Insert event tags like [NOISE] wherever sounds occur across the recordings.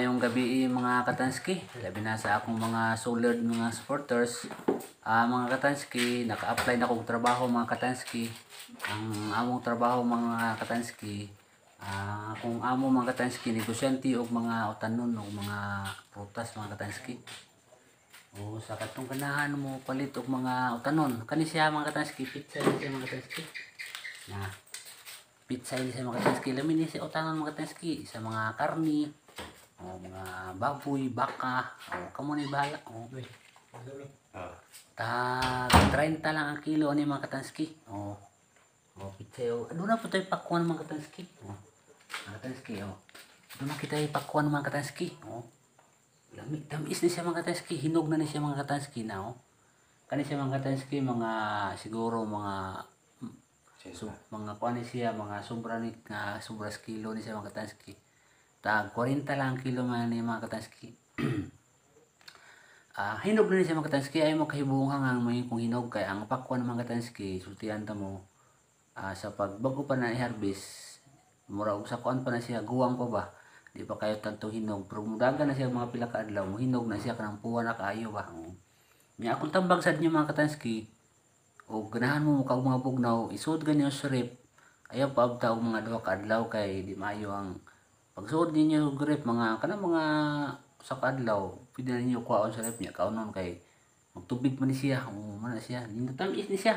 ngayong gabi eh, mga Katanski, labi na sa akong mga solar mga supporters. Uh, mga Katanski, naka-apply na akong trabaho mga Katanski. Ang among trabaho mga Katanski, uh, kung amo mga Katanski, negosyante o mga utanon o mga prutas mga Katanski. O sa katong ganahan mo palit og mga utanon, kanisya mga Katanski, pizza siya mga Katanski. Na, pizza siya mga Katanski, lamin ni si utanon mga Katanski sa mga karni, o oh, nga baboy, baka, o kamo ni bahala, o. Oh. oh ah. Tag 30 lang ang kilo ni ano mga katanski. O. Oh. O kita o. Ano na po tayo pakuan mga katanski? O. Mga katanski o. Ano na kita ipakuan mga katanski? O. Lamig tamis ni siya mga katanski, hinog na ni siya mga katanski na o. Kani siya mga katanski mga siguro mga so, mga kuan ni siya mga sobra ni nga sobra kilo ni siya mga katanski tag 40 lang kilo man ni mga katanski uh, [CLEARS THROAT] hinog ni sa mga katanski ay mo kahibong ang may kung hinog kay ang pakwan ng mga katanski sutian ta mo uh, sa pagbago pa na i-harvest mura og sakuan pa na siya guwang pa ba di pa kayo tanto hinog pero mudagan na siya mga pila ka adlaw mo hinog na siya kanang puwan na kaayo ba niya akong tambag sad niyo mga katanski o ganahan mo mukha mga bugnaw isod ganyo sa rip ayaw paabta mga dua ka adlaw kay di maayo ang pagsuod ninyo grip mga kana mga sa kadlaw pwede na ninyo kuhaon sa rep niya kaunon kay magtubig man siya o man na siya nindutamis ni siya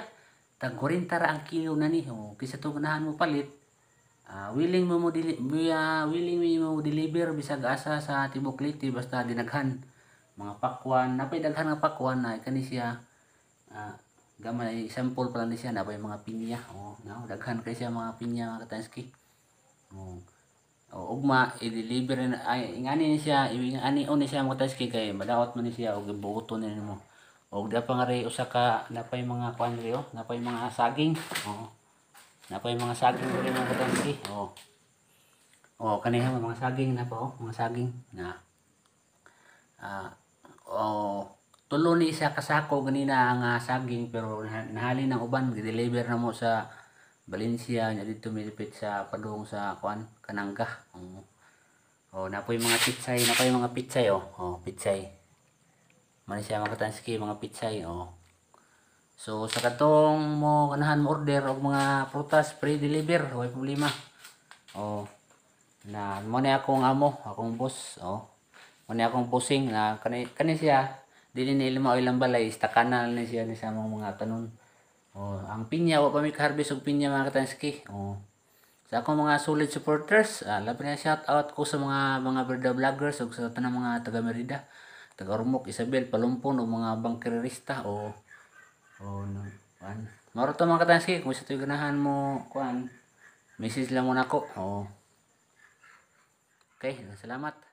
tag 40 ra ang kilo na ni o kisa to ganahan mo palit uh, willing mo mo uh, willing mo mo deliver bisag asa sa tibok liti basta dinaghan mga pakwan napay daghan nga pakwan na kani siya uh, gamay sample pala ni siya napay mga pinya o oh, no? daghan kay siya mga pinya mga katanski o ugma i-deliver na ay ingani ni siya ingani on ni siya mga task kay madawat man ni siya og ibuoton ni mo og da pa nga ray usa ka napay mga kwan ray oh napay mga saging oh napay mga saging ray mga task oh oh kaniha mga saging na po oh, mga saging na ah uh, oh tulo ni siya kasako ganina ang uh, saging pero nahali ng uban gi-deliver na mo sa Valencia nya dito milipit sa padung sa kuan Kanangga. Oh. Oh, na po yung mga pitsay, na po yung mga pitsay oh. Oh, pitsay. Man siya makatanski mga pitsay oh. So sa katong mo ganahan mo order og mga prutas free deliver, way problema. Oh. Na mo ni akong amo, akong boss oh. Mo ni akong bossing na kani kani siya dili ni lima o ilang balay, istakanan ni siya ni sa mga, mga Oh, ang pinya wa pa mi harvest og pinya mga katanski. Oh. Sa akong mga solid supporters, ah, labi na shout out ko sa mga mga Berda vloggers ug sa tanang mga taga Merida, taga Ormoc, Isabel, Palumpon ug mga bangkerista o oh. oh, no, kuan. Maro to mga katanski, kung sa tuig ganahan mo kuan, message lang mo nako. Oh. Okay, salamat.